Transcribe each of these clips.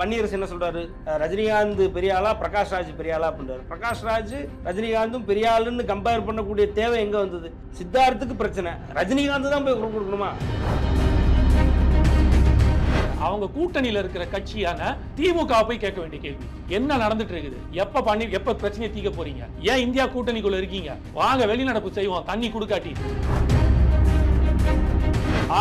வன்னியரசு என்ன சொல்றாரு ரஜினிகாந்த் பெரியாளா பிரகாஷ் ராஜ் பெரியாளா அப்படின்றாரு பிரகாஷ் ராஜ் ரஜினிகாந்தும் பெரியாளுன்னு கம்பேர் பண்ணக்கூடிய தேவை எங்க வந்தது சித்தார்த்துக்கு பிரச்சனை ரஜினிகாந்த் தான் போய் குரல் கொடுக்கணுமா அவங்க கூட்டணியில இருக்கிற கட்சியான திமுக போய் கேட்க வேண்டிய கேள்வி என்ன நடந்துட்டு இருக்குது எப்ப பண்ணி எப்ப பிரச்சனையை தீக்க போறீங்க ஏன் இந்தியா கூட்டணிக்குள்ள இருக்கீங்க வாங்க வெளிநடப்பு செய்வோம் தண்ணி கொடுக்காட்டி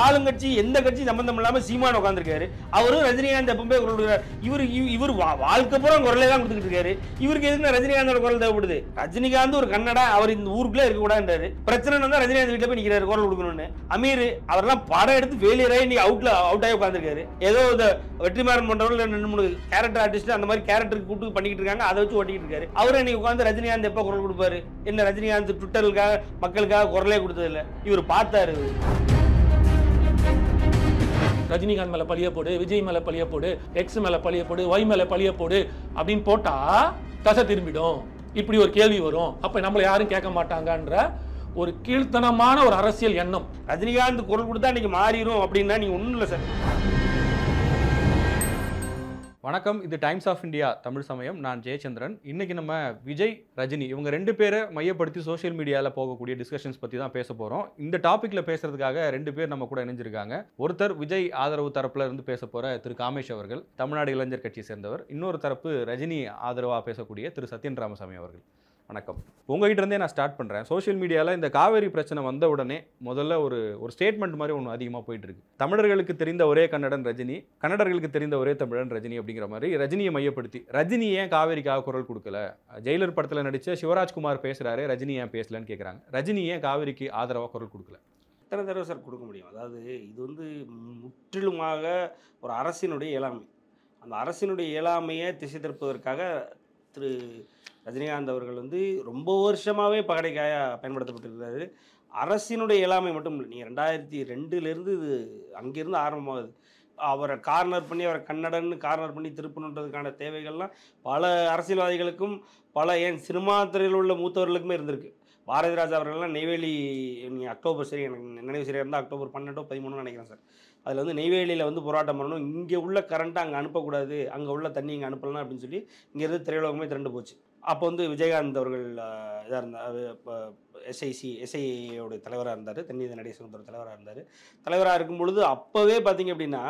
ஆளுங்கட்சி எந்த கட்சி சம்பந்தம் இல்லாம சீமான உட்காந்துருக்காரு அவரும் ரஜினிகாந்த் எப்பவுமே குரல் கொடுக்குறாரு இவர் இவர் வாழ்க்கை பூரா குரலே தான் கொடுத்துக்கிட்டு இருக்காரு இவருக்கு எதுக்கு ரஜினிகாந்தோட குரல் தேவைப்படுது ரஜினிகாந்த் ஒரு கன்னடா அவர் இந்த ஊருக்குள்ளே கூடாது பிரச்சனை வந்தா ரஜினிகாந்த் வீட்டில் போய் நிற்கிறாரு குரல் கொடுக்கணும்னு அமீர் அவரெல்லாம் படம் எடுத்து ஃபெயிலியர் ஆகி அவுட்ல அவுட் ஆகி உட்காந்துருக்காரு ஏதோ இந்த வெற்றிமாறன் போன்றவர்கள் ரெண்டு மூணு கேரக்டர் ஆர்டிஸ்ட் அந்த மாதிரி கேரக்டருக்கு கூட்டு பண்ணிக்கிட்டு இருக்காங்க அதை வச்சு ஓட்டிக்கிட்டு இருக்காரு அவரு இன்னைக்கு உட்காந்து ரஜினிகாந்த் எப்போ குரல் கொடுப்பாரு என்ன ரஜினிகாந்த் ட்விட்டருக்காக மக்களுக்காக குரலே கொடுத்ததில்லை இவர் பார்த்தாரு ரஜினிகாந்த் மேலே பழிய போடு விஜய் மேலே பழிய போடு எக்ஸ் மேலே பழிய போடு ஒய் மேலே பழிய போடு அப்படின்னு போட்டால் தசை திரும்பிடும் இப்படி ஒரு கேள்வி வரும் அப்போ நம்மளை யாரும் கேட்க மாட்டாங்கன்ற ஒரு கீழ்த்தனமான ஒரு அரசியல் எண்ணம் ரஜினிகாந்த் குரல் கொடுத்தா இன்னைக்கு மாறிடும் அப்படின்னா நீங்கள் ஒன்றும் இல்லை சார் வணக்கம் இது டைம்ஸ் ஆஃப் இந்தியா தமிழ் சமயம் நான் ஜெயச்சந்திரன் இன்றைக்கி நம்ம விஜய் ரஜினி இவங்க ரெண்டு பேரை மையப்படுத்தி சோஷியல் மீடியாவில் போகக்கூடிய டிஸ்கஷன்ஸ் பற்றி தான் பேச போகிறோம் இந்த டாப்பிக்கில் பேசுகிறதுக்காக ரெண்டு பேர் நம்ம கூட இணைஞ்சிருக்காங்க ஒருத்தர் விஜய் ஆதரவு தரப்பில் இருந்து பேச போகிற திரு காமேஷ் அவர்கள் தமிழ்நாடு இளைஞர் கட்சியை சேர்ந்தவர் இன்னொரு தரப்பு ரஜினி ஆதரவாக பேசக்கூடிய திரு சத்யன் ராமசாமி அவர்கள் வணக்கம் உங்ககிட்ட இருந்தே நான் ஸ்டார்ட் பண்ணுறேன் சோஷியல் மீடியாவில் இந்த காவேரி பிரச்சனை வந்த உடனே முதல்ல ஒரு ஒரு ஸ்டேட்மெண்ட் மாதிரி ஒன்று அதிகமாக போயிட்டு இருக்கு தமிழர்களுக்கு தெரிந்த ஒரே கன்னடன் ரஜினி கன்னடர்களுக்கு தெரிந்த ஒரே தமிழன் ரஜினி அப்படிங்கிற மாதிரி ரஜினியை மையப்படுத்தி ரஜினி ஏன் காவேரிக்காக குரல் கொடுக்கல ஜெயிலர் படத்தில் நடித்த சிவராஜ்குமார் பேசுகிறாரு ரஜினி ஏன் பேசலன்னு கேட்குறாங்க ரஜினி ஏன் காவேரிக்கு ஆதரவாக குரல் கொடுக்கல எத்தனை தடவை சார் கொடுக்க முடியும் அதாவது இது வந்து முற்றிலுமாக ஒரு அரசினுடைய இயலாமை அந்த அரசினுடைய இயலாமையை திசை திருப்பதற்காக திரு ரஜினிகாந்த் அவர்கள் வந்து ரொம்ப வருஷமாகவே பகடைக்காயாக பயன்படுத்தப்பட்டிருக்கிறாரு அரசினுடைய இயலாமை மட்டும் இல்லை நீங்கள் ரெண்டாயிரத்தி ரெண்டுலேருந்து இது அங்கேருந்து ஆரம்பமாகுது அவரை கார்னர் பண்ணி அவரை கன்னடன்னு கார்னர் பண்ணி திருப்பணுன்றதுக்கான தேவைகள்லாம் பல அரசியல்வாதிகளுக்கும் பல ஏன் சினிமா துறையில் உள்ள மூத்தவர்களுக்குமே இருந்திருக்கு பாரதிராஜா அவர்கள்லாம் நெய்வேலி நீங்கள் அக்டோபர் சரி எனக்கு நினைவு சரியாக இருந்தால் அக்டோபர் பன்னெண்டோ பதிமூணுன்னு நினைக்கிறேன் சார் அதில் வந்து நெய்வேலியில் வந்து போராட்டம் பண்ணணும் இங்கே உள்ள கரண்ட்டை அங்கே அனுப்பக்கூடாது அங்கே உள்ள தண்ணி இங்கே அனுப்பலாம் அப்படின்னு சொல்லி இங்கேருந்து திரையுலகமே திரண்டு போச்சு அப்போ வந்து விஜயகாந்த் அவர்கள் இதாக இருந்தார் எஸ்ஐசி எஸ்ஐயோடைய தலைவராக இருந்தார் தென்னீத நடேசனத்தோட தலைவராக இருந்தார் தலைவராக இருக்கும் பொழுது அப்போவே பார்த்தீங்க அப்படின்னா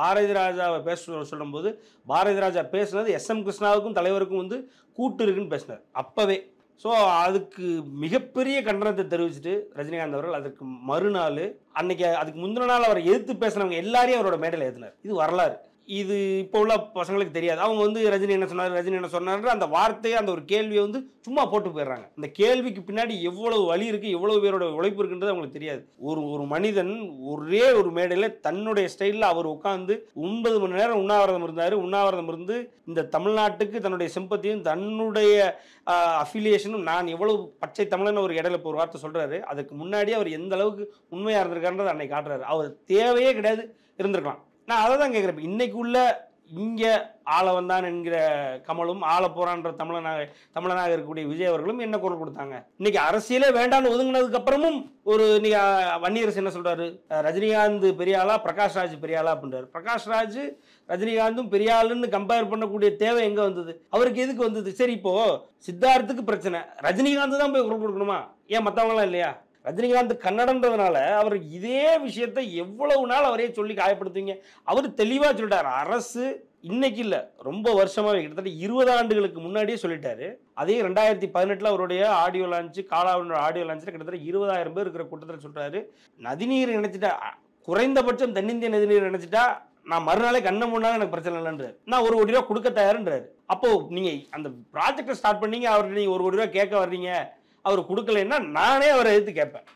பாரதி ராஜாவை பேச சொல்லும்போது பாரதி ராஜா பேசுனது எஸ் எம் கிருஷ்ணாவுக்கும் தலைவருக்கும் வந்து கூட்டு இருக்குன்னு பேசினார் அப்போவே ஸோ அதுக்கு மிகப்பெரிய கண்டனத்தை தெரிவிச்சுட்டு ரஜினிகாந்த் அவர்கள் அதற்கு மறுநாள் அன்னைக்கு அதுக்கு முந்தின நாள் அவரை எதிர்த்து பேசினவங்க எல்லாரையும் அவரோட மேடையில் எழுதினார் இது வரலாறு இது இப்போ உள்ள பசங்களுக்கு தெரியாது அவங்க வந்து ரஜினி என்ன சொன்னார் ரஜினி என்ன சொன்னார் அந்த வார்த்தையை அந்த ஒரு கேள்வியை வந்து சும்மா போட்டு போயிடுறாங்க அந்த கேள்விக்கு பின்னாடி எவ்வளவு வழி இருக்குது எவ்வளவு பேரோட உழைப்பு இருக்குன்றது அவங்களுக்கு தெரியாது ஒரு ஒரு மனிதன் ஒரே ஒரு மேடையில் தன்னுடைய ஸ்டைலில் அவர் உட்காந்து ஒன்பது மணி நேரம் உண்ணாவிரதம் இருந்தார் உண்ணாவிரதம் இருந்து இந்த தமிழ்நாட்டுக்கு தன்னுடைய செம்பத்தியும் தன்னுடைய அஃபிலியேஷனும் நான் எவ்வளவு பச்சை தமிழன் ஒரு இடையில இப்போ ஒரு வார்த்தை சொல்கிறாரு அதுக்கு முன்னாடி அவர் எந்த அளவுக்கு உண்மையாக இருந்திருக்காருன்றதை அன்னை காட்டுறாரு அவர் தேவையே கிடையாது இருந்திருக்கலாம் நான் அதை தான் கேட்குறேன் இன்னைக்கு உள்ள இங்கே ஆள வந்தான் என்கிற கமலும் ஆள போறான்ற தமிழனாக தமிழனாக இருக்கக்கூடிய விஜய் அவர்களும் என்ன குரல் கொடுத்தாங்க இன்னைக்கு அரசியலே வேண்டாம்னு ஒதுங்கினதுக்கு அப்புறமும் ஒரு இன்னைக்கு வன்னியரசு என்ன சொல்றாரு ரஜினிகாந்த் பெரியாளா பிரகாஷ்ராஜ் பெரியாளா அப்படின்றாரு பிரகாஷ்ராஜ் ரஜினிகாந்தும் பெரியாளுன்னு கம்பேர் பண்ணக்கூடிய தேவை எங்க வந்தது அவருக்கு எதுக்கு வந்தது சரி இப்போ சித்தார்த்துக்கு பிரச்சனை ரஜினிகாந்த் தான் போய் குரல் கொடுக்கணுமா ஏன் மற்றவங்களாம் இல்லையா ரஜினிகாந்த் கன்னடன்றதுனால அவர் இதே விஷயத்தை எவ்வளவு நாள் அவரே சொல்லி காயப்படுத்துவீங்க அவர் தெளிவாக சொல்லிட்டார் அரசு இன்னைக்கு இல்லை ரொம்ப வருஷமாகவே கிட்டத்தட்ட இருபது ஆண்டுகளுக்கு முன்னாடியே சொல்லிட்டாரு அதே ரெண்டாயிரத்தி பதினெட்டில் அவருடைய ஆடியோ லான்ச்சு காலாவினோட ஆடியோ லான்ச்சில் கிட்டத்தட்ட இருபதாயிரம் பேர் இருக்கிற கூட்டத்தில் சொல்கிறாரு நதிநீர் நினைச்சிட்டா குறைந்தபட்சம் தென்னிந்திய நதிநீர் நினைச்சிட்டா நான் மறுநாளே கண்ணை பண்ணாலும் எனக்கு பிரச்சனை இல்லைன்றார் நான் ஒரு கோடி ரூபா கொடுக்க தயாருன்றாரு அப்போ நீங்கள் அந்த ப்ராஜெக்டை ஸ்டார்ட் பண்ணீங்க அவர்கிட்ட நீங்கள் ஒரு கோடி ரூபா கேட்க வர்றீங்க அவர் கொடுக்கலன்னா நானே அவரை எதிர்த்து கேட்பேன்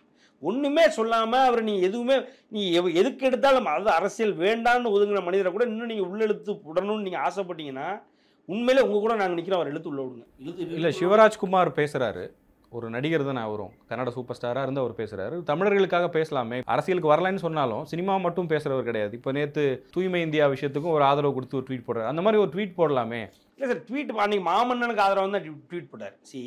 ஒன்றுமே சொல்லாமல் அவர் நீ எதுவுமே நீ எதுக்கு எடுத்தாலும் அதாவது அரசியல் வேண்டான்னு ஒதுங்கின மனிதரை கூட இன்னும் நீங்கள் உள்ளெழுத்து விடணும்னு நீங்கள் ஆசைப்பட்டீங்கன்னா உண்மையிலே உங்கள் கூட நாங்கள் நிற்கிறோம் அவர் எழுத்து உள்ள விடுங்க இல்லை சிவராஜ்குமார் பேசுகிறாரு ஒரு நடிகர் தான் அவரும் கன்னட சூப்பர் ஸ்டாராக இருந்து அவர் பேசுகிறாரு தமிழர்களுக்காக பேசலாமே அரசியலுக்கு வரலன்னு சொன்னாலும் சினிமா மட்டும் பேசுகிறவர் கிடையாது இப்போ நேற்று தூய்மை இந்தியா விஷயத்துக்கும் ஒரு ஆதரவு கொடுத்து ஒரு ட்வீட் போடுறாரு அந்த மாதிரி ஒரு ட்வீட் போடலாமே இல்லை சார் ட்வீட் அன்றைக்கி மாமன்னனுக்கு ஆதரவு தான் ட்வீட் போட்டார் சி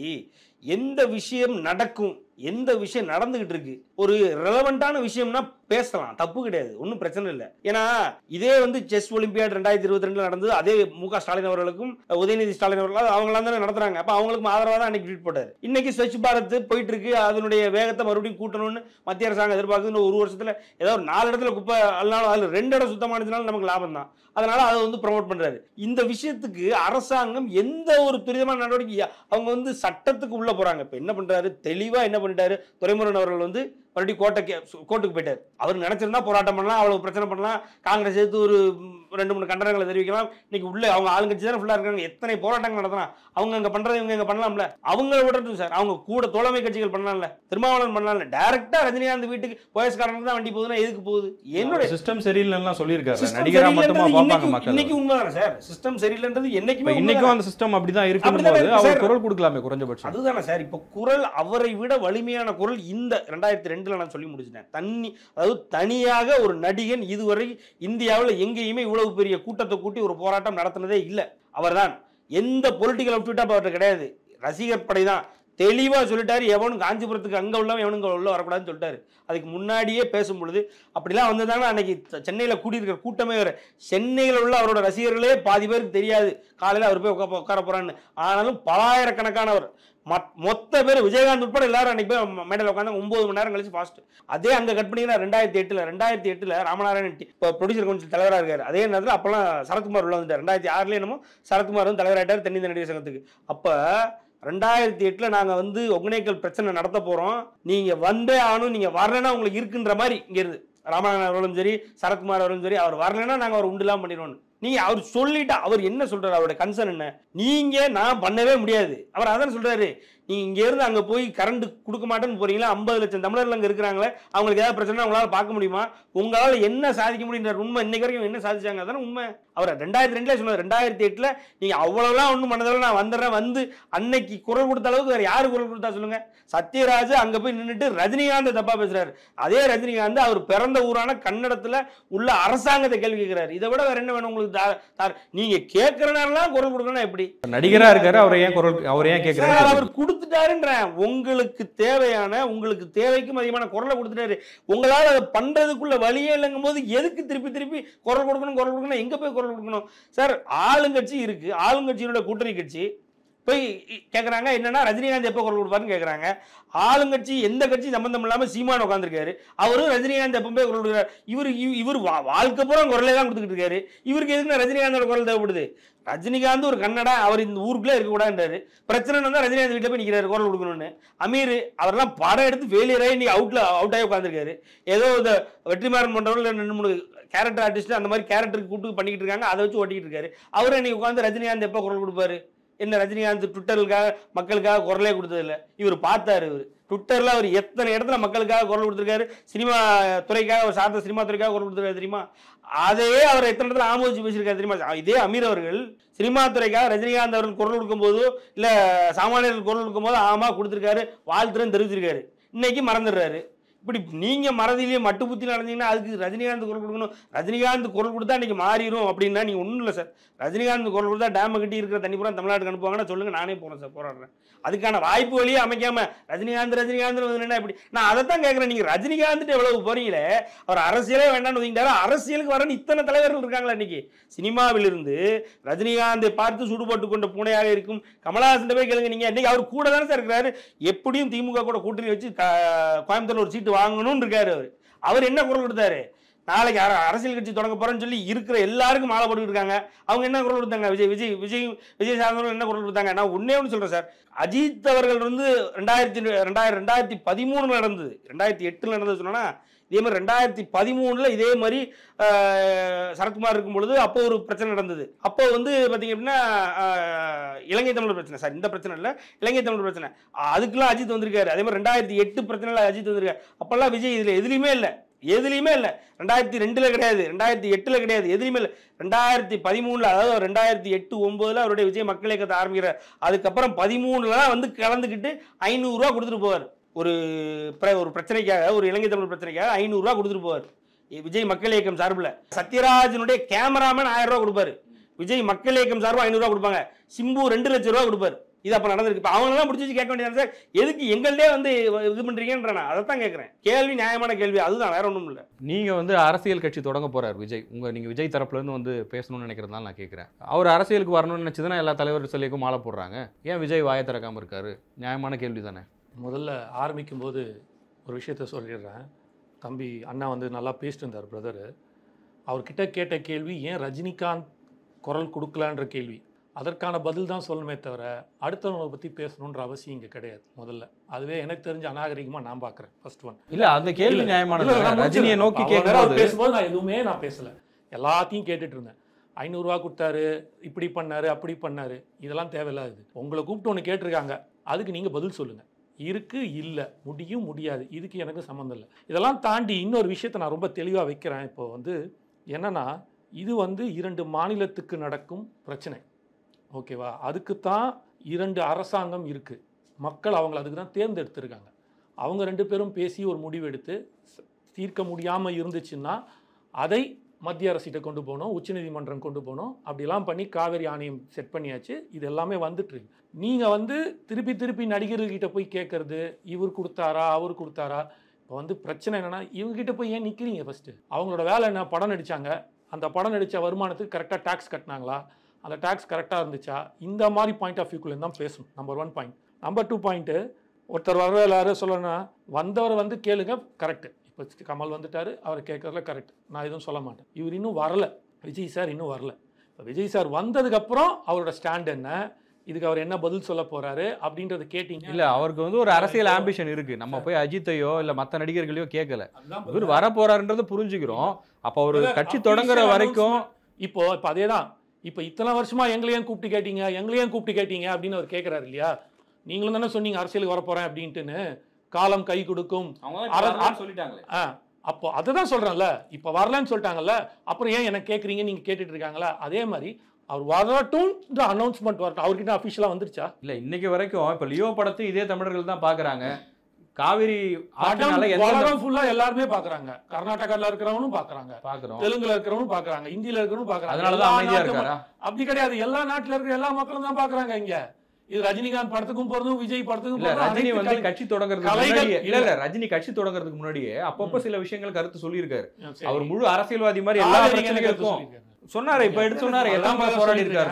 எந்த விஷயம் நடக்கும் எந்த விஷயம் நடந்துகிட்டு இருக்கு ஒரு ரெலவெண்டான விஷயம்னா பேசலாம் தப்பு கிடையாது ஒன்றும் பிரச்சனை இல்லை ஏன்னா இதே வந்து செஸ் ஒலிம்பியாட் ரெண்டாயிரத்தி இருபத்தி ரெண்டு நடந்தது அதே மு ஸ்டாலின் அவர்களுக்கும் உதயநிதி ஸ்டாலின் அவர்கள் அவங்களாம் தானே நடத்துறாங்க அப்போ அவங்களுக்கு ஆதரவாக தான் அன்னைக்கு ட்வீட் போட்டார் இன்னைக்கு ஸ்வச் பாரத் போயிட்டு இருக்கு அதனுடைய வேகத்தை மறுபடியும் கூட்டணும்னு மத்திய அரசாங்கம் எதிர்பார்க்குதுன்னு ஒரு வருஷத்துல ஏதோ ஒரு நாலு இடத்துல குப்பை அல்லாலும் அதில் ரெண்டு இடம் சுத்தமானதுனால நமக்கு லாபம் தான் அதனால அதை வந்து ப்ரமோட் பண்றாரு இந்த விஷயத்துக்கு அரசாங்கம் எந்த ஒரு துரிதமான நடவடிக்கை அவங்க வந்து சட்டத்துக்கு உள்ள பண்ண போறாங்க இப்ப என்ன பண்றாரு தெளிவா என்ன பண்ணிட்டாரு துறைமுருகன் அவர்கள் வந்து மறுபடியும் கோட்டை கோர்ட்டுக்கு போயிட்டார் அவர் நினைச்சிருந்தா போராட்டம் பண்ணலாம் அவ்வளவு பிரச்சனை பண்ணலாம் காங்கிரஸ் எடுத்து ஒரு ரெண்டு மூணு கண்டனங்களை தெரிவிக்கலாம் இன்னைக்கு உள்ள அவங்க ஆளுங்கட்சி தான் ஃபுல்லாக இருக்காங்க எத்தனை போராட்டங்கள் நடத்தினா அவங்க அங்கே பண்ணுறது இவங்க இங்கே பண்ணலாம்ல அவங்கள விடட்டும் சார் அவங்க கூட தோழமை கட்சிகள் பண்ணலாம்ல திருமாவளவன் பண்ணலாம்ல டேரக்டாக ரஜினிகாந்த் வீட்டுக்கு போயஸ்காரன் தான் வண்டி போகுதுன்னா எதுக்கு போகுது என்னோட சிஸ்டம் சரியில்லைன்னா சொல்லியிருக்காரு நடிகர் மட்டுமா பார்ப்பாங்க மக்கள் இன்னைக்கு உண்மைதான சார் சிஸ்டம் சரியில்லைன்றது என்னைக்கு இன்னைக்கும் அந்த சிஸ்டம் அப்படிதான் இருக்கு அவர் குரல் கொடுக்கலாமே குறைஞ்சபட்சம் அதுதானே சார் இப்போ குரல் அவரை விட வலிமையான குரல் இந்த ரெண்டாயிரத்தி ரெண்டுல நான் சொல்லி முடிச்சுட்டேன் தனி அதாவது தனியாக ஒரு நடிகன் இதுவரை இந்தியாவில் எங்கேயுமே இவ்வளவு இவ்வளவு பெரிய கூட்டத்தை கூட்டி ஒரு போராட்டம் நடத்தினதே இல்லை அவர்தான் எந்த பொலிட்டிக்கல் அவுட்ஃபிட்டாக அவர்கிட்ட கிடையாது ரசிகர் படை தான் தெளிவாக சொல்லிட்டாரு எவனும் காஞ்சிபுரத்துக்கு அங்கே உள்ளவன் எவனுங்க உள்ள வரக்கூடாதுன்னு சொல்லிட்டாரு அதுக்கு முன்னாடியே பேசும் பொழுது அப்படிலாம் வந்ததாங்கன்னா அன்னைக்கு சென்னையில் கூட்டியிருக்கிற கூட்டமே வேறு சென்னையில் உள்ள அவரோட ரசிகர்களே பாதி பேருக்கு தெரியாது காலையில் அவர் போய் உட்கா உட்கார போகிறான்னு ஆனாலும் பலாயிரக்கணக்கானவர் மொத்த பேர் விஜயகாந்த் உட்பட எல்லாரும் அன்னைக்கு போய் மேடையில் உட்காந்து ஒன்பது மணி நேரம் கழிச்சு ஃபாஸ்ட் அதே அங்கே கட் பண்ணிங்கன்னா ரெண்டாயிரத்தி எட்டில் ரெண்டாயிரத்தி எட்டில் ராமநாராயணன் இப்போ ப்ரொடியூசர் கவுன்சில் தலைவராக இருக்கார் அதே நேரத்தில் அப்போலாம் சரத்குமார் உள்ள வந்துட்டார் ரெண்டாயிரத்தி ஆறுல என்னமோ சரத்குமார் வந்து தலைவராகிட்டார் தென்னிந்த நடிகர் சங்கத்துக்கு அப்போ ரெண்டாயிரத்தி எட்டில் நாங்கள் வந்து ஒகனேக்கல் பிரச்சனை நடத்த போகிறோம் நீங்கள் வந்தே ஆனும் நீங்கள் வரலன்னா உங்களுக்கு இருக்குன்ற மாதிரி இங்கேருந்து ராமநாராயணன் அவர்களும் சரி சரத்குமார் அவர்களும் சரி அவர் வரலன்னா நாங்கள் அவர் உண்டு இல்லாமல் நீங்க அவர் சொல்லிட்டா அவர் என்ன சொல்றாரு அவரோட கன்சர்ன் என்ன நீங்க நான் பண்ணவே முடியாது அவர் அதான் சொல்றாரு நீங்க இங்க இருந்து அங்க போய் கரண்ட் கொடுக்க மாட்டேன்னு போறீங்களா ஐம்பது லட்சம் தமிழர்கள் அங்க இருக்கிறாங்களே அவங்களுக்கு ஏதாவது பிரச்சனை அவங்களால பார்க்க முடியுமா உங்களால என்ன சாதிக்க முடியும் உண்மை இன்னைக்கு வரைக்கும் என்ன சாதிச்சாங்க அதான உண்மை அவர் ரெண்டாயிரத்தி ரெண்டுல சொன்னார் ரெண்டாயிரத்தி எட்டுல நீங்க அவ்வளவுலாம் ஒன்றும் பண்ணதால நான் வந்துடுறேன் வந்து அன்னைக்கு குரல் கொடுத்த அளவுக்கு வேற யாரு குரல் கொடுத்தா சொல்லுங்க சத்யராஜ் அங்க போய் நின்றுட்டு ரஜினிகாந்த் தப்பா பேசுறாரு அதே ரஜினிகாந்த் அவர் பிறந்த ஊரான கன்னடத்துல உள்ள அரசாங்கத்தை கேள்வி கேட்கிறாரு இதை விட வேற என்ன வேணும் உங்களுக்கு நீங்க தார் குரல் கொடுக்கணும் எப்படி நடிகரா இருக்காரு அவர் ஏன் குரல் அவர் ஏன் கேட்குறாரு அவர் கொடுத்துட்டாருன்றேன் உங்களுக்கு தேவையான உங்களுக்கு தேவைக்கும் அதிகமான குரலை கொடுத்துட்டாரு உங்களால் அதை பண்றதுக்குள்ள வழியே இல்லைங்கும் போது எதுக்கு திருப்பி திருப்பி குரல் கொடுக்கணும் குரல் கொடுக்கணும் எங்க போய் குரல் கொடுக்கணும் சார் ஆளுங்கட்சி இருக்குது ஆளுங்கட்சியினுடைய கூட்டணி கட்சி போய் கேட்குறாங்க என்னன்னா ரஜினிகாந்த் எப்போ குரல் கொடுப்பாருன்னு கேட்குறாங்க ஆளுங்கட்சி எந்த கட்சி சம்மந்தம் இல்லாமல் சீமான உட்காந்துருக்காரு அவரும் ரஜினிகாந்த் எப்பவுமே குரல் கொடுக்குறாரு இவர் இவர் வாழ்க்கை பூரா குரலே தான் கொடுத்துக்கிட்டு இருக்காரு இவருக்கு எதுக்குன்னு ரஜினிகாந்தோட குரல் தேவைப்படுது ரஜினிகாந்த் ஒரு கன்னடா அவர் இந்த ஊருக்குள்ளே இருக்கக்கூடாதுன்றாரு பிரச்சனை தான் ரஜினிகாந்த் வீட்டில் போய் நிற்கிறாரு குரல் கொடுக்கணும்னு அமீர் அவரெல்லாம் படம் எடுத்து வேலையராக இன்னைக்கு அவுட்டில் அவுட் ஆகி உட்காந்துருக்காரு ஏதோ இந்த வெற்றிமாறன் பண்ணுறவங்க ரெண்டு மூணு கேரக்டர் ஆர்டிஸ்ட் அந்த மாதிரி கேரக்டருக்கு கூப்பிட்டு பண்ணிக்கிட்டு இருக்காங்க அதை வச்சு ஓட்டிக்கிட்டு இருக்காரு அவரும் இன்னைக்கு உட்காந்து ரஜினிகாந்த் எப்போ குரல் கொடுப்பாரு என்ன ரஜினிகாந்த் ட்விட்டருக்காக மக்களுக்காக குரலே கொடுத்ததில்லை இவர் பார்த்தார் இவர் ட்விட்டரில் அவர் எத்தனை இடத்துல மக்களுக்காக குரல் கொடுத்துருக்காரு சினிமா துறைக்காக அவர் சார்ந்த சினிமா துறைக்காக குரல் கொடுத்துருக்காரு தெரியுமா அதையே அவர் எத்தனை இடத்துல ஆமோதிச்சு பேசியிருக்காரு தெரியுமா இதே அமீர் அவர்கள் சினிமா துறைக்காக ரஜினிகாந்த் அவர்கள் குரல் போதோ இல்லை சாமானியர்கள் குரல் கொடுக்கும்போது ஆமாம் கொடுத்துருக்காரு வாழ்த்துறேன்னு தெரிவிச்சிருக்காரு இன்னைக்கு மறந்துடுறாரு இப்படி நீங்கள் மறதியிலே மட்டு புத்தியில் நடந்தீங்கன்னா அதுக்கு ரஜினிகாந்த் குரல் கொடுக்கணும் ரஜினிகாந்த் குரல் கொடுத்தா இன்றைக்கி மாறிடும் அப்படின்னா நீங்கள் ஒன்றும் இல்லை சார் ரஜினிகாந்த் குரல் கொடுத்தா டேமை கட்டி இருக்கிற தண்ணி பூரா தமிழ்நாட்டுக்கு அனுப்புவாங்கன்னா சொல்லுங்கள் நானே போகிறேன் சார் போராடுறேன் அதுக்கான வாய்ப்பு வழியே அமைக்காமல் ரஜினிகாந்த் ரஜினிகாந்த் என்ன இப்படி நான் அதை தான் கேட்குறேன் நீங்கள் ரஜினிகாந்த்ட்டு எவ்வளவு போகிறீங்களே அவர் அரசியலே வேண்டாம்னு வந்தீங்கன்னா அரசியலுக்கு வரணும் இத்தனை தலைவர்கள் இருக்காங்களா இன்றைக்கி சினிமாவிலிருந்து ரஜினிகாந்தை பார்த்து சுடுபட்டு கொண்ட பூனையாக இருக்கும் கமலஹாசன் போய் கேளுங்க நீங்கள் இன்றைக்கி அவர் கூட தானே சார் இருக்கிறாரு எப்படியும் திமுக கூட கூட்டணி வச்சு கோயம்புத்தூர் ஒரு சீட்டு வாங்கணும்னு இருக்காரு அவர் அவர் என்ன குரல் கொடுத்தாரு நாளைக்கு அரசியல் கட்சி தொடங்க போறேன்னு சொல்லி இருக்கிற எல்லாருக்கும் மாலை போட்டு இருக்காங்க அவங்க என்ன குரல் கொடுத்தாங்க விஜய் விஜய் விஜய் விஜய் சாந்தவர்கள் என்ன குரல் கொடுத்தாங்க நான் ஒன்னே ஒன்று சொல்றேன் சார் அஜித் அவர்கள் வந்து ரெண்டாயிரத்தி ரெண்டாயிரம் ரெண்டாயிரத்தி பதிமூணுல நடந்தது ரெண்டாயிரத்தி எட்டுல நடந்தது சொன்னா இதே மாதிரி ரெண்டாயிரத்தி பதிமூணில் இதே மாதிரி சரத்குமார் இருக்கும் பொழுது அப்போ ஒரு பிரச்சனை நடந்தது அப்போ வந்து பார்த்திங்க அப்படின்னா இலங்கை தமிழர் பிரச்சனை சார் இந்த பிரச்சனை இல்லை இலங்கை தமிழர் பிரச்சனை அதுக்கெல்லாம் அஜித் வந்திருக்காரு அதே மாதிரி ரெண்டாயிரத்தி எட்டு பிரச்சனையில் அஜித் வந்திருக்காரு அப்போல்லாம் விஜய் இதில் எதுலேயுமே இல்லை எதுலேயுமே இல்லை ரெண்டாயிரத்தி ரெண்டில் கிடையாது ரெண்டாயிரத்தி எட்டில் கிடையாது எதுலேயுமே இல்லை ரெண்டாயிரத்தி பதிமூணில் அதாவது ரெண்டாயிரத்தி எட்டு ஒம்போதில் அவருடைய விஜய் மக்கள் இயக்கத்தை ஆரம்பிக்கிறார் அதுக்கப்புறம் பதிமூணுலாம் வந்து கலந்துக்கிட்டு ஐநூறுரூவா கொடுத்துட்டு போவார் ஒரு ஒரு பிரச்சனைக்காக ஒரு இலங்கை தமிழ் பிரச்சனைக்காக ஐநூறுரூவா கொடுத்துட்டு போவார் விஜய் மக்கள் இயக்கம் சார்பில் சத்யராஜனுடைய கேமராமேன் ஆயிரம் ரூபா கொடுப்பாரு விஜய் மக்கள் இயக்கம் சார்பாக ஐநூறுரூவா கொடுப்பாங்க சிம்பு ரெண்டு லட்சம் ரூபா கொடுப்பாரு இது அப்போ நடந்திருக்கு இப்போ அவங்களெல்லாம் பிடிச்சி வச்சு கேட்க வேண்டியது சார் எதுக்கு எங்கள்டே வந்து இது பண்ணுறீங்கன்ற நான் அதை தான் கேட்குறேன் கேள்வி நியாயமான கேள்வி அதுதான் வேற ஒன்றும் இல்லை நீங்கள் வந்து அரசியல் கட்சி தொடங்க போகிறார் விஜய் உங்கள் நீங்கள் விஜய் தரப்புலேருந்து வந்து பேசணும்னு நினைக்கிறதுனால நான் கேட்குறேன் அவர் அரசியலுக்கு வரணும்னு தான் எல்லா தலைவர் சிலைக்கும் மாலை போடுறாங்க ஏன் விஜய் வாய திறக்காமல் இருக்காரு நியாயமான கேள்வி தானே முதல்ல ஆரம்பிக்கும் போது ஒரு விஷயத்த சொல்லிடுறேன் தம்பி அண்ணா வந்து நல்லா பேசிட்டு இருந்தார் பிரதரு அவர்கிட்ட கேட்ட கேள்வி ஏன் ரஜினிகாந்த் குரல் கொடுக்கலான்ற கேள்வி அதற்கான பதில் தான் சொல்லணுமே தவிர அடுத்தவங்களை பற்றி பேசணுன்ற அவசியம் இங்கே கிடையாது முதல்ல அதுவே எனக்கு தெரிஞ்ச அநாகரிகமாக நான் பார்க்குறேன் ஃபர்ஸ்ட் ஒன் இல்லை அந்த கேள்வி நியாயமான ரஜினியை நோக்கி கேட்குறது பேசும்போது நான் எதுவுமே நான் பேசலை எல்லாத்தையும் கேட்டுட்டு இருந்தேன் ஐநூறுரூவா கொடுத்தாரு இப்படி பண்ணார் அப்படி பண்ணார் இதெல்லாம் தேவையில்லாது உங்களை கூப்பிட்டு ஒன்று கேட்டிருக்காங்க அதுக்கு நீங்கள் பதில் சொல்லுங்கள் இருக்குது இல்லை முடியும் முடியாது இதுக்கு எனக்கு சம்மந்தம் இல்லை இதெல்லாம் தாண்டி இன்னொரு விஷயத்தை நான் ரொம்ப தெளிவாக வைக்கிறேன் இப்போ வந்து என்னென்னா இது வந்து இரண்டு மாநிலத்துக்கு நடக்கும் பிரச்சனை ஓகேவா அதுக்கு தான் இரண்டு அரசாங்கம் இருக்குது மக்கள் அவங்கள அதுக்கு தான் தேர்ந்தெடுத்திருக்காங்க அவங்க ரெண்டு பேரும் பேசி ஒரு முடிவெடுத்து தீர்க்க முடியாமல் இருந்துச்சுன்னா அதை மத்திய அரசிட்ட கொண்டு போனோம் உச்சநீதிமன்றம் கொண்டு போனோம் அப்படிலாம் பண்ணி காவேரி ஆணையம் செட் பண்ணியாச்சு இது எல்லாமே வந்துட்டுருக்கு நீங்கள் வந்து திருப்பி திருப்பி நடிகர்கிட்ட போய் கேட்குறது இவர் கொடுத்தாரா அவர் கொடுத்தாரா இப்போ வந்து பிரச்சனை என்னென்னா இவங்ககிட்ட போய் ஏன் நிற்கிறீங்க ஃபஸ்ட்டு அவங்களோட வேலை என்ன படம் நடித்தாங்க அந்த படம் நடித்த வருமானத்துக்கு கரெக்டாக டேக்ஸ் கட்டினாங்களா அந்த டேக்ஸ் கரெக்டாக இருந்துச்சா இந்த மாதிரி பாயிண்ட் ஆஃப் வியூக்குள்ளே தான் பேசணும் number one point number two point ஒருத்தர் வர எல்லாரும் சொல்லணும்னா வந்தவர் வந்து கேளுங்க கரெக்டு இப்போ கமல் வந்துட்டார் அவர் கேட்குறதுல கரெக்ட் நான் எதுவும் சொல்ல மாட்டேன் இவர் இன்னும் வரல விஜய் சார் இன்னும் வரல இப்போ விஜய் சார் வந்ததுக்கப்புறம் அவரோட ஸ்டாண்ட் என்ன இதுக்கு அவர் என்ன பதில் சொல்ல போறாரு அப்படின்றத கேட்டீங்க இல்ல அவருக்கு வந்து ஒரு அரசியல் ஆம்பிஷன் இருக்கு நம்ம போய் அஜித்தையோ இல்ல மற்ற நடிகர்களையோ கேட்கல இவர் வர போறாருன்றது புரிஞ்சுக்கிறோம் அப்ப அவர் கட்சி தொடங்குற வரைக்கும் இப்போ இப்போ அதே தான் இப்போ இத்தனை வருஷமா எங்களையும் கூப்பிட்டு கேட்டீங்க எங்களையும் கூப்பிட்டு கேட்டீங்க அப்படின்னு அவர் கேட்குறாரு இல்லையா நீங்களும் தானே சொன்னீங்க அரசியலுக்கு வர போறேன் அப்படின்ட்டுன்னு காலம் கை கொடுக்கும் அப்போ அதுதான் சொல்றேன்ல இப்ப வரலன்னு சொல்லிட்டாங்கல்ல அப்புறம் ஏன் எனக்கு கேக்குறீங்க நீங்க கேட்டுட்டு இருக்காங்களா அதே மாதிரி அவர் வரட்டும் அனௌன்ஸ்மெண்ட் வரட்டும் அவர்கிட்ட அஃபிஷியலாக வந்துருச்சா இல்ல இன்னைக்கு வரைக்கும் இப்ப லியோ படத்தை இதே தமிழர்கள் தான் பாக்குறாங்க காவிரி ஃபுல்லா எல்லாருமே பாக்குறாங்க கர்நாடகால இருக்கிறவனும் பாக்குறாங்க பாக்குறோம் தெலுங்குல இருக்கிறவனும் பாக்குறாங்க இந்தியில இருக்கிறவனும் பாக்குறாங்க அதனாலதான் அப்படி கிடையாது எல்லா நாட்டுல இருக்கிற எல்லா மக்களும் தான் பாக்குறாங்க இங்க இது ரஜினிகாந்த் படத்துக்கும் போறதும் விஜய் படத்துக்கும் ரஜினி வந்து கட்சி தொடங்குறது இல்ல இல்ல ரஜினி கட்சி தொடங்குறதுக்கு முன்னாடியே அப்பப்ப சில விஷயங்கள் கருத்து சொல்லியிருக்காரு அவர் முழு அரசியல்வாதி மாதிரி எல்லா பிரச்சனைகளுக்கும் சொன்னாரு இப்ப எடுத்து சொன்னாரு எல்லாம் போராடி இருக்காரு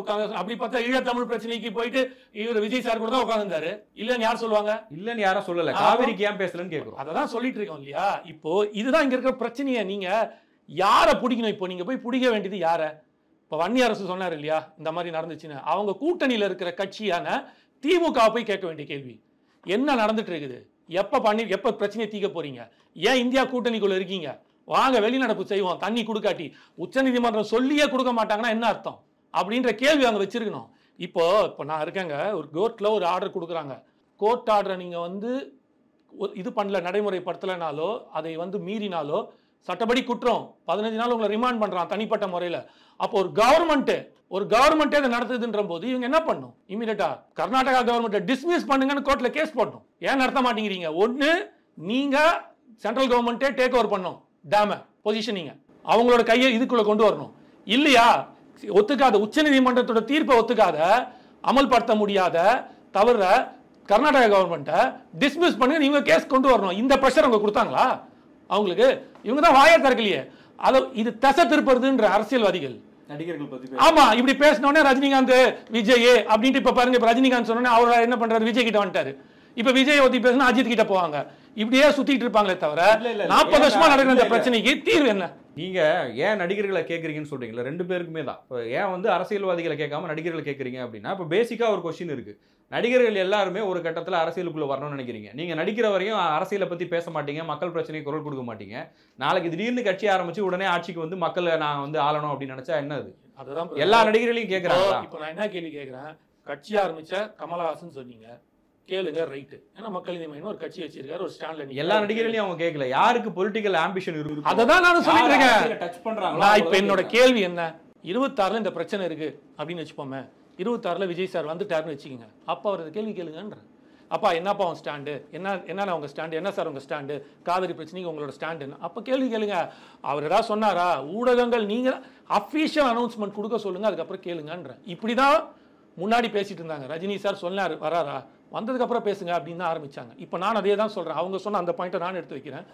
உட்காந்து அப்படி பார்த்தா ஈழத்தமிழ் பிரச்சனைக்கு போயிட்டு இவர் விஜய் சார் கூட தான் உட்காந்துருந்தாரு இல்லன்னு யார் சொல்லுவாங்க இல்லன்னு யாரும் சொல்லல காவிரிக்கு ஏன் பேசலன்னு கேக்குறோம் அததான் சொல்லிட்டு இருக்கோம் இல்லையா இப்போ இதுதான் இங்க இருக்கிற பிரச்சனையை நீங்க யாரை பிடிக்கணும் இப்போ நீங்க போய் பிடிக்க வேண்டியது யாரை இப்போ வன்னி அரசு சொன்னார் இல்லையா இந்த மாதிரி நடந்துச்சுன்னு அவங்க கூட்டணியில் இருக்கிற கட்சியான திமுக போய் கேட்க வேண்டிய கேள்வி என்ன நடந்துட்டு இருக்குது எப்போ பண்ணி எப்போ பிரச்சனையை தீக்க போறீங்க ஏன் இந்தியா கூட்டணிக்குள்ளே இருக்கீங்க வாங்க வெளிநடப்பு செய்வோம் தண்ணி கொடுக்காட்டி உச்சநீதிமன்றம் சொல்லியே கொடுக்க மாட்டாங்கன்னா என்ன அர்த்தம் அப்படின்ற கேள்வி அவங்க வச்சிருக்கணும் இப்போ இப்போ நான் இருக்கேங்க ஒரு கோர்ட்டில் ஒரு ஆர்டர் கொடுக்குறாங்க கோர்ட் ஆர்டரை நீங்கள் வந்து இது பண்ணல நடைமுறைப்படுத்தலைனாலோ அதை வந்து மீறினாலோ சட்டப்படி குற்றம் பதினஞ்சு நாள் உங்களை ரிமாண்ட் பண்ணுறான் தனிப்பட்ட முறையில் அப்போ ஒரு கவர்மெண்ட்டு ஒரு கவர்மெண்ட்டே இதை நடத்துதுன்ற போது இவங்க என்ன பண்ணும் இமீடியட்டா கர்நாடகா கவர்மெண்ட்டை டிஸ்மிஸ் பண்ணுங்கன்னு கோர்ட்ல கேஸ் போடணும் ஏன் நடத்த மாட்டேங்கிறீங்க ஒன்று நீங்க சென்ட்ரல் கவர்மெண்ட்டே டேக் ஓவர் பண்ணும் டேம பொசிஷனிங்க அவங்களோட கையை இதுக்குள்ள கொண்டு வரணும் இல்லையா ஒத்துக்காத உச்ச நீதிமன்றத்தோட தீர்ப்பை ஒத்துக்காத அமல்படுத்த முடியாத தவிர கர்நாடகா கவர்மெண்ட்டை டிஸ்மிஸ் பண்ணி நீங்க கேஸ் கொண்டு வரணும் இந்த ப்ரெஷர் அவங்க கொடுத்தாங்களா அவங்களுக்கு இவங்க தான் வாயை திறக்கலையே அது இது தசை திருப்புறதுன்ற அரசியல்வாதிகள் ஆமா இப்படி பேசினோடனே ரஜினிகாந்த் விஜய் அப்படின்ட்டு இப்ப பாருங்க ரஜினிகாந்த் சொன்னோன்னே அவர் என்ன பண்றாரு விஜய் கிட்ட வந்துட்டாரு இப்ப விஜய் ஒத்தி பேசினா அஜித் கிட்ட போவாங்க இப்படியே சுத்திட்டு இருப்பாங்களே தவிர நாற்பது வருஷமா நடக்கிற இந்த பிரச்சனைக்கு தீர்வு என்ன நீங்கள் ஏன் நடிகர்களை கேட்குறீங்கன்னு சொல்கிறீங்களா ரெண்டு பேருக்குமே தான் இப்போ ஏன் வந்து அரசியல்வாதிகளை கேட்காம நடிகர்களை கேட்குறீங்க அப்படின்னா இப்போ பேசிக்காக ஒரு கொஷின் இருக்குது நடிகர்கள் எல்லாருமே ஒரு கட்டத்தில் அரசியலுக்குள்ளே வரணும்னு நினைக்கிறீங்க நீங்கள் நடிக்கிற வரையும் அரசியலை பற்றி பேச மாட்டீங்க மக்கள் பிரச்சனைக்கு குரல் கொடுக்க மாட்டீங்க நாளைக்கு திடீர்னு கட்சி ஆரம்பித்து உடனே ஆட்சிக்கு வந்து மக்களை நான் வந்து ஆளணும் அப்படின்னு நினச்சா என்ன அது அதுதான் எல்லா நடிகர்களையும் கேட்குறாங்க இப்போ நான் என்ன கேள்வி கேட்குறேன் கட்சி ஆரம்பித்த கமலஹாசன் சொன்னீங்க கேளுங்க ரைட்டு ஏன்னா மக்கள் நீதி மையம் ஒரு கட்சி வச்சிருக்காரு ஒரு ஸ்டாண்ட்ல எல்லா நடிகர்களையும் அவங்க கேட்கல யாருக்கு பொலிட்டிக்கல் ஆம்பிஷன் இருக்கு அதை தான் நான் சொல்லிட்டு டச் பண்றாங்க இப்போ என்னோட கேள்வி என்ன இருபத்தாறுல இந்த பிரச்சனை இருக்கு அப்படின்னு வச்சுப்போமே இருபத்தாறுல விஜய் சார் வந்துட்டாருன்னு வச்சுக்கோங்க அப்ப அவர் கேள்வி கேளுங்கன்ற அப்பா என்னப்பா அவன் ஸ்டாண்டு என்ன என்னென்ன உங்க ஸ்டாண்டு என்ன சார் உங்க ஸ்டாண்டு காவிரி பிரச்சனைக்கு உங்களோட ஸ்டாண்டு அப்போ கேள்வி கேளுங்க அவர் ஏதாவது சொன்னாரா ஊடகங்கள் நீங்க அஃபீஷியல் அனௌன்ஸ்மெண்ட் கொடுக்க சொல்லுங்க அதுக்கப்புறம் கேளுங்கன்ற இப்படி தான் முன்னாடி பேசிட்டு இருந்தாங்க ரஜினி சார் சொன்னார் வராரா வந்ததுக்கப்புறம் பேசுங்க அப்படின்னு தான் ஆரம்பித்தாங்க இப்போ நான் அதே தான் சொல்கிறேன் அவங்க சொன்ன அந்த பாயிண்ட்டை நான் எடுத்து வைக்கிறேன்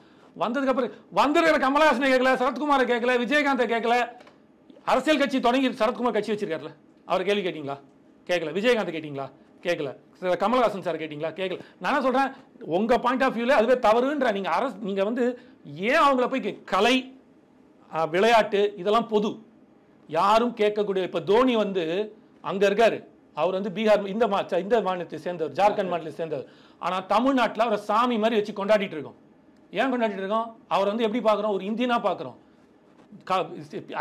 வந்ததுக்கப்புறம் வந்திருக்கிற கமலஹாசனை கேட்கல சரத்குமாரை கேட்கல விஜயகாந்தை கேட்கல அரசியல் கட்சி தொடங்கி சரத்குமார் கட்சி வச்சிருக்காருல அவர் கேள்வி கேட்டிங்களா கேட்கல விஜயகாந்த் கேட்டிங்களா கேட்கல சார் கமல்ஹாசன் சார் கேட்டிங்களா கேட்கல நான் சொல்கிறேன் உங்கள் பாயிண்ட் ஆஃப் வியூவில் அதுவே தவறுன்ற நீங்கள் அரசு நீங்கள் வந்து ஏன் அவங்கள போய் கலை விளையாட்டு இதெல்லாம் பொது யாரும் கேட்கக்கூடிய இப்போ தோனி வந்து அங்கே இருக்கார் அவர் வந்து பீகார் இந்த மா இந்த மாநிலத்தை சேர்ந்தவர் ஜார்க்கண்ட் மாநிலத்தை சேர்ந்தவர் ஆனால் தமிழ்நாட்டில் அவரை சாமி மாதிரி வச்சு கொண்டாடிட்டு இருக்கோம் ஏன் கொண்டாடிட்டு இருக்கோம் அவர் வந்து எப்படி பார்க்குறோம் ஒரு இந்தியனாக பார்க்குறோம்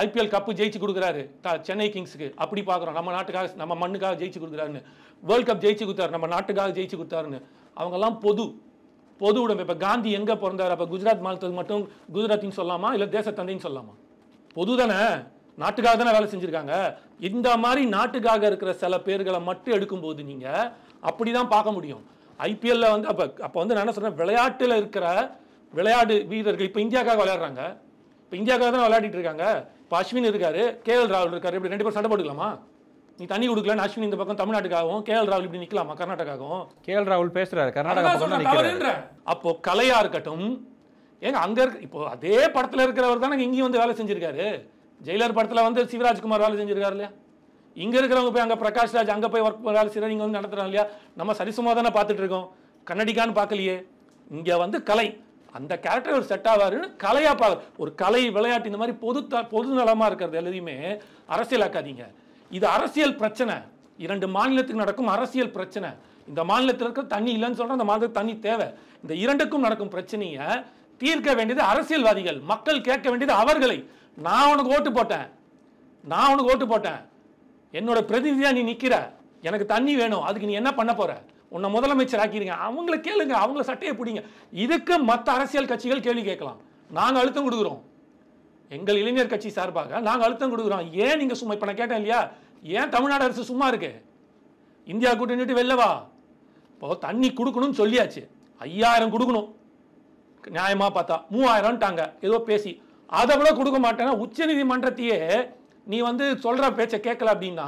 ஐபிஎல் கப்பு ஜெயிச்சு கொடுக்குறாரு சென்னை கிங்ஸுக்கு அப்படி பார்க்குறோம் நம்ம நாட்டுக்காக நம்ம மண்ணுக்காக ஜெயிச்சு கொடுக்குறாருன்னு வேர்ல்ட் கப் ஜெயிச்சு கொடுத்தாரு நம்ம நாட்டுக்காக ஜெயிச்சு கொடுத்தாருன்னு அவங்கெல்லாம் பொது பொது உடம்பு இப்போ காந்தி எங்கே பிறந்தார் அப்போ குஜராத் மாநிலத்துக்கு மட்டும் குஜராத்தின்னு சொல்லலாமா இல்லை தேசத்தந்தைன்னு சொல்லாமா பொது தானே நாட்டுக்காக தானே வேலை செஞ்சுருக்காங்க இந்த மாதிரி நாட்டுக்காக இருக்கிற சில பேர்களை மட்டும் எடுக்கும்போது நீங்கள் அப்படி தான் பார்க்க முடியும் ஐபிஎல்ல வந்து அப்போ அப்போ வந்து நான் என்ன சொல்கிறேன் விளையாட்டில் இருக்கிற விளையாட்டு வீரர்கள் இப்போ இந்தியாவுக்காக விளையாடுறாங்க இப்போ இந்தியாக்காக தான் விளையாடிட்டு இருக்காங்க இப்போ அஸ்வின் இருக்காரு கே எல் ராகுல் இருக்காரு இப்படி ரெண்டு பேரும் சண்டை போட்டுக்கலாமா நீ தண்ணி கொடுக்கலன்னு அஸ்வின் இந்த பக்கம் தமிழ்நாட்டுக்காகவும் கே எல் ராகுல் இப்படி நிற்கலாமா கர்நாடகாவும் கே எல் ராகுல் பேசுறாரு கர்நாடகா அப்போ கலையா இருக்கட்டும் ஏங்க அங்கே இருக்க இப்போ அதே படத்தில் இருக்கிறவர் தானே இங்கேயும் வந்து வேலை செஞ்சிருக்காரு ஜெயிலர் படத்தில் வந்து சிவராஜ்குமார் வேலை செஞ்சிருக்காரு இல்லையா இங்கே இருக்கிறவங்க போய் அங்கே பிரகாஷ் ராஜ் அங்கே போய் ஒர்க் வேலை செய்கிற இங்கே வந்து நடத்துகிறாங்க இல்லையா நம்ம சரிசுமா தானே பார்த்துட்டு இருக்கோம் கன்னடிக்கான்னு பார்க்கலையே இங்கே வந்து கலை அந்த கேரக்டர் ஒரு செட் ஆவாருன்னு கலையாக பார்க்க ஒரு கலை விளையாட்டு இந்த மாதிரி பொது த பொது நலமாக இருக்கிறது எல்லாத்தையுமே அரசியலாக்காதீங்க இது அரசியல் பிரச்சனை இரண்டு மாநிலத்துக்கு நடக்கும் அரசியல் பிரச்சனை இந்த மாநிலத்தில் இருக்கிற தண்ணி இல்லைன்னு சொல்கிறோம் அந்த மாநிலத்துக்கு தண்ணி தேவை இந்த இரண்டுக்கும் நடக்கும் பிரச்சனையை தீர்க்க வேண்டியது அரசியல்வாதிகள் மக்கள் கேட்க வேண்டியது அவர்களை நான் உனக்கு ஓட்டு போட்டேன் நான் உனக்கு ஓட்டு போட்டேன் என்னோட பிரதிநிதியாக நீ நிற்கிற எனக்கு தண்ணி வேணும் அதுக்கு நீ என்ன பண்ண போகிற உன்னை முதலமைச்சர் ஆக்கிடுங்க அவங்கள கேளுங்க அவங்கள சட்டையை பிடிங்க இதுக்கு மற்ற அரசியல் கட்சிகள் கேள்வி கேட்கலாம் நாங்கள் அழுத்தம் கொடுக்குறோம் எங்கள் இளைஞர் கட்சி சார்பாக நாங்கள் அழுத்தம் கொடுக்குறோம் ஏன் நீங்கள் சும்மா இப்போ நான் கேட்டேன் இல்லையா ஏன் தமிழ்நாடு அரசு சும்மா இருக்கு இந்தியா கூட்டணிட்டு வெளிலவா இப்போ தண்ணி கொடுக்கணும்னு சொல்லியாச்சு ஐயாயிரம் கொடுக்கணும் நியாயமாக பார்த்தா மூவாயிரம்ட்டாங்க ஏதோ பேசி அதை கூட கொடுக்க மாட்டேன்னா உச்சநீதிமன்றத்தையே நீ வந்து சொல்கிற பேச்சை கேட்கல அப்படின்னா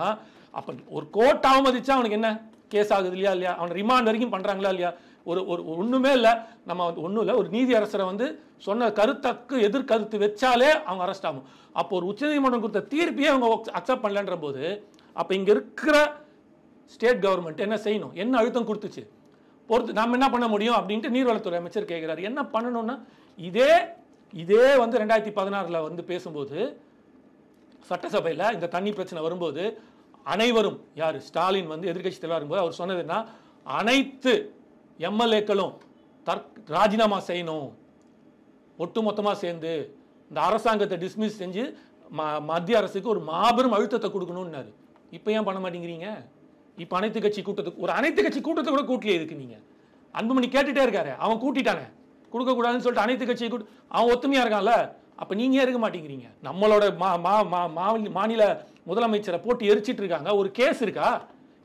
அப்போ ஒரு கோர்ட் அவமதிச்சா அவனுக்கு என்ன கேஸ் ஆகுது இல்லையா இல்லையா அவன் ரிமாண்ட் வரைக்கும் பண்ணுறாங்களா இல்லையா ஒரு ஒரு ஒன்றுமே இல்லை நம்ம வந்து ஒன்றும் இல்லை ஒரு நீதி அரசரை வந்து சொன்ன கருத்தக்கு எதிர்கருத்து வச்சாலே அவங்க அரெஸ்ட் ஆகும் அப்போ ஒரு உச்சநீதிமன்றம் கொடுத்த தீர்ப்பையே அவங்க அக்செப்ட் பண்ணலன்ற போது அப்போ இங்கே இருக்கிற ஸ்டேட் கவர்மெண்ட் என்ன செய்யணும் என்ன அழுத்தம் கொடுத்துச்சு பொறுத்து நாம் என்ன பண்ண முடியும் அப்படின்ட்டு நீர்வளத்துறை அமைச்சர் கேட்குறாரு என்ன பண்ணணும்னா இதே இதே வந்து ரெண்டாயிரத்தி பதினாறில் வந்து பேசும்போது சட்டசபையில் இந்த தண்ணி பிரச்சனை வரும்போது அனைவரும் யார் ஸ்டாலின் வந்து எதிர்கட்சி தலைவர் போது அவர் சொன்னதுன்னா அனைத்து எம்எல்ஏக்களும் தற் ராஜினாமா செய்யணும் ஒட்டு மொத்தமாக சேர்ந்து இந்த அரசாங்கத்தை டிஸ்மிஸ் செஞ்சு ம மத்திய அரசுக்கு ஒரு மாபெரும் அழுத்தத்தை கொடுக்கணும்னாரு இப்போ ஏன் பண்ண மாட்டேங்கிறீங்க இப்போ அனைத்து கட்சி கூட்டத்துக்கு ஒரு அனைத்து கட்சி கூட்டத்தை கூட கூட்டலையே இதுக்கு நீங்கள் அன்புமணி கேட்டுகிட்டே இருக்காரு அவன் கூட்டிட்டானே கொடுக்கக்கூடாதுன்னு சொல்லிட்டு அனைத்து கட்சியை கொடு அவன் ஒத்துமையாக இருக்கான்ல அப்போ நீங்கள் இருக்க மாட்டேங்கிறீங்க நம்மளோட மா மா மா மாநில முதலமைச்சரை போட்டு எரிச்சிட்டு இருக்காங்க ஒரு கேஸ் இருக்கா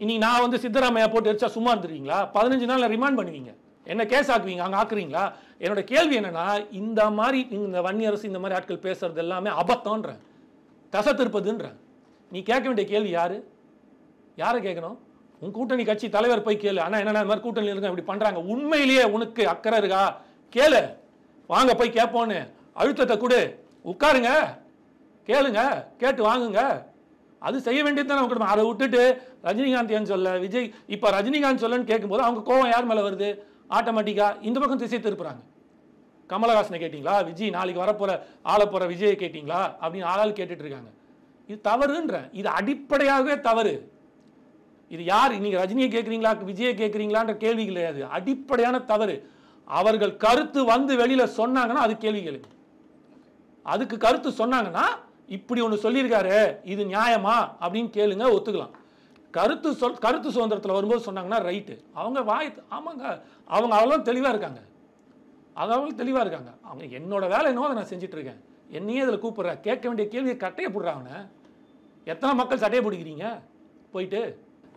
இனி நான் வந்து சித்தராமையா போட்டு எரிச்சா சும்மா இருந்துருவீங்களா பதினஞ்சு நாளில் ரிமாண்ட் பண்ணுவீங்க என்ன கேஸ் ஆக்குவீங்க அங்கே ஆக்குறீங்களா என்னோட கேள்வி என்னன்னா இந்த மாதிரி இந்த வன்னி அரசு இந்த மாதிரி ஆட்கள் பேசுறது எல்லாமே அபத்தம்ன்ற தசை திருப்பதுன்றேன் நீ கேட்க வேண்டிய கேள்வி யாரு யாரை கேட்கணும் உன் கூட்டணி கட்சி தலைவர் போய் கேளு ஆனால் என்னென்ன மாதிரி கூட்டணி இருக்க இப்படி பண்ணுறாங்க உண்மையிலேயே உனக்கு அக்கறை இருக்கா கேளு வாங்க போய் கேட்போன்னு அழுத்தத்தை கொடு உட்காருங்க கேளுங்க கேட்டு வாங்குங்க அது செய்ய வேண்டியது தான் நமக்கு அதை விட்டுட்டு ரஜினிகாந்த் ஏன் சொல்ல விஜய் இப்போ ரஜினிகாந்த் சொல்லன்னு கேட்கும்போது அவங்க கோவம் யார் மேலே வருது ஆட்டோமேட்டிக்காக இந்த பக்கம் திசை திருப்புறாங்க கமலஹாசனை கேட்டிங்களா விஜய் நாளைக்கு வரப்போகிற ஆள போகிற விஜயை கேட்டிங்களா அப்படின்னு ஆளால் கேட்டுட்ருக்காங்க இருக்காங்க இது தவறுன்றேன் இது அடிப்படையாகவே தவறு இது யார் நீங்கள் ரஜினியை கேட்குறீங்களா விஜயை கேட்குறீங்களான்ற கேள்வி கிடையாது அடிப்படையான தவறு அவர்கள் கருத்து வந்து வெளியில் சொன்னாங்கன்னா அது கேள்வி கேளுங்க அதுக்கு கருத்து சொன்னாங்கன்னா இப்படி ஒன்று சொல்லியிருக்காரு இது நியாயமா அப்படின்னு கேளுங்க ஒத்துக்கலாம் கருத்து சொல் கருத்து சுதந்திரத்தில் வரும்போது சொன்னாங்கன்னா ரைட்டு அவங்க வாய் ஆமாங்க அவங்க அவ்வளோ தெளிவாக இருக்காங்க அது அவ்வளோ தெளிவாக இருக்காங்க அவங்க என்னோட வேலை என்னவோ அதை நான் செஞ்சிட்ருக்கேன் என்னையே இதில் கூப்பிட்றேன் கேட்க வேண்டிய கேள்வியை கட்டையை போடுறாங்கண்ணே எத்தனை மக்கள் சட்டையை பிடிக்கிறீங்க போயிட்டு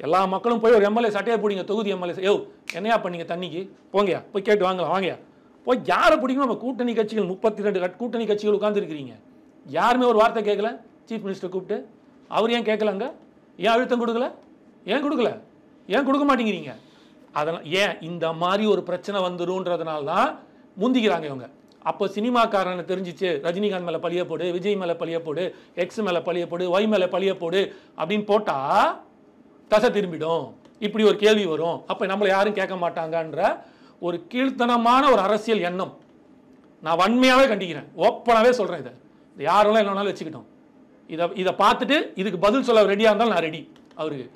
எல்லா மக்களும் போய் ஒரு எம்எல்ஏ சட்டையை பிடிங்க தொகுதி எம்எல்ஏ யோ என்னையா பண்ணீங்க தண்ணிக்கு போங்கயா போய் கேட்டு வாங்கலாம் வாங்கயா போய் யாரை பிடிக்கணும் நம்ம கூட்டணி கட்சிகள் முப்பத்தி ரெண்டு கூட்டணி கட்சிகள் உட்காந்துருக்கிறீங்க யாருமே ஒரு வார்த்தை கேட்கல சீஃப் மினிஸ்டர் கூப்பிட்டு அவர் ஏன் கேட்கலங்க ஏன் அழுத்தம் கொடுக்கல ஏன் கொடுக்கல ஏன் கொடுக்க மாட்டேங்கிறீங்க அதனால் ஏன் இந்த மாதிரி ஒரு பிரச்சனை வந்துடும்ன்றதுனால தான் முந்திக்கிறாங்க இவங்க அப்போ சினிமாக்காரனை தெரிஞ்சிச்சு ரஜினிகாந்த் மேலே பழிய போடு விஜய் மேலே பழிய போடு எக்ஸ் மேலே பழிய போடு ஒய் மேலே பழிய போடு அப்படின்னு போட்டால் தசை திரும்பிடும் இப்படி ஒரு கேள்வி வரும் அப்போ நம்மளை யாரும் கேட்க மாட்டாங்கன்ற ஒரு கீழ்த்தனமான ஒரு அரசியல் எண்ணம் நான் வன்மையாகவே கண்டிக்கிறேன் ஓப்பனாகவே சொல்கிறேன் இதை யாரெல்லாம் இல்லைனாலும் வச்சுக்கிட்டோம் இதை இதை பார்த்துட்டு இதுக்கு பதில் சொல்ல ரெடியாக இருந்தாலும் நான் ரெடி அவருக்கு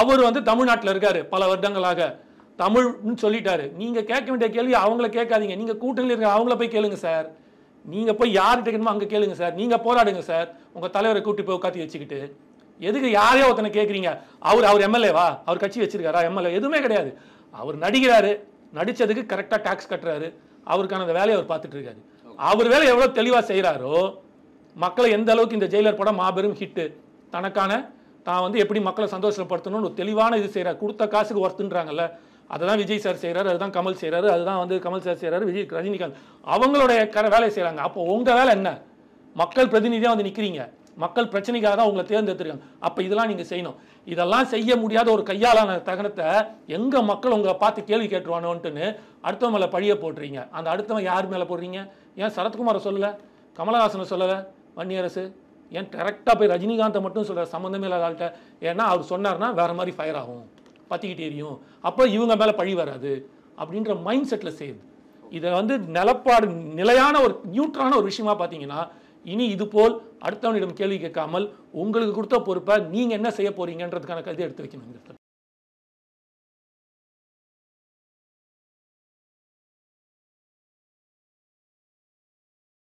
அவர் வந்து தமிழ்நாட்டில் இருக்கார் பல வருடங்களாக தமிழ்னு சொல்லிட்டாரு நீங்கள் கேட்க வேண்டிய கேள்வி அவங்கள கேட்காதீங்க நீங்கள் கூட்டணியில் இருக்க அவங்கள போய் கேளுங்க சார் நீங்கள் போய் யார்கிட்ட கேட்கணுமோ அங்கே கேளுங்க சார் நீங்கள் போராடுங்க சார் உங்கள் தலைவரை கூட்டி போய் உட்காந்து வச்சுக்கிட்டு எதுக்கு யாரையோ ஒருத்தனை கேட்குறீங்க அவர் அவர் எம்எல்ஏவா அவர் கட்சி வச்சிருக்காரா எம்எல்ஏ எதுவுமே கிடையாது அவர் நடிக்கிறாரு நடித்ததுக்கு கரெக்டாக டேக்ஸ் கட்டுறாரு அவருக்கான அந்த வேலையை அவர் பார்த்துட்டு இருக்காரு அவர் வேலை எவ்வளோ தெளிவாக செய்கிறாரோ மக்களை எந்த அளவுக்கு இந்த ஜெயிலர் படம் மாபெரும் ஹிட்டு தனக்கான தான் வந்து எப்படி மக்களை சந்தோஷப்படுத்தணும்னு ஒரு தெளிவான இது செய்கிறார் கொடுத்த காசுக்கு ஒர்த்துன்றாங்கல்ல அதை தான் விஜய் சார் செய்கிறாரு அதுதான் கமல் செய்கிறாரு அதுதான் வந்து கமல் சார் செய்கிறாரு விஜய் ரஜினிகாந்த் அவங்களுடைய வேலையை செய்கிறாங்க அப்போ உங்கள் வேலை என்ன மக்கள் பிரதிநிதியாக வந்து நிற்கிறீங்க மக்கள் பிரச்சனைக்காக அவங்களை தேர்ந்தெடுத்துருக்காங்க அப்போ இதெல்லாம் நீங்கள் செய்யணும் இதெல்லாம் செய்ய முடியாத ஒரு கையாளான தகனத்தை எங்கே மக்கள் உங்களை பார்த்து கேள்வி கேட்டுருவானோன்ட்டுன்னு அடுத்த மேலே பழிய போடுறீங்க அந்த அடுத்தவன் யார் மேலே போடுறீங்க ஏன் சரத்குமாரை சொல்லலை கமலஹாசனை சொல்லலை வன்னியரசு ஏன் டேரெக்டாக போய் ரஜினிகாந்தை மட்டும் சொல்கிற சம்மந்தமே இல்லாத ஆள்கிட்ட ஏன்னா அவர் சொன்னார்னா வேறு மாதிரி ஃபயர் ஆகும் பற்றிக்கிட்டு எரியும் அப்போ இவங்க மேலே பழி வராது அப்படின்ற மைண்ட் செட்டில் செய்யுது இதை வந்து நிலப்பாடு நிலையான ஒரு நியூட்ரான ஒரு விஷயமா பார்த்தீங்கன்னா இனி இது போல் அடுத்தவனிடம் கேள்வி கேட்காமல் உங்களுக்கு கொடுத்த பொறுப்பை நீங்கள் என்ன செய்ய போகிறீங்கன்றதுக்கான கதை எடுத்து வைக்கணும்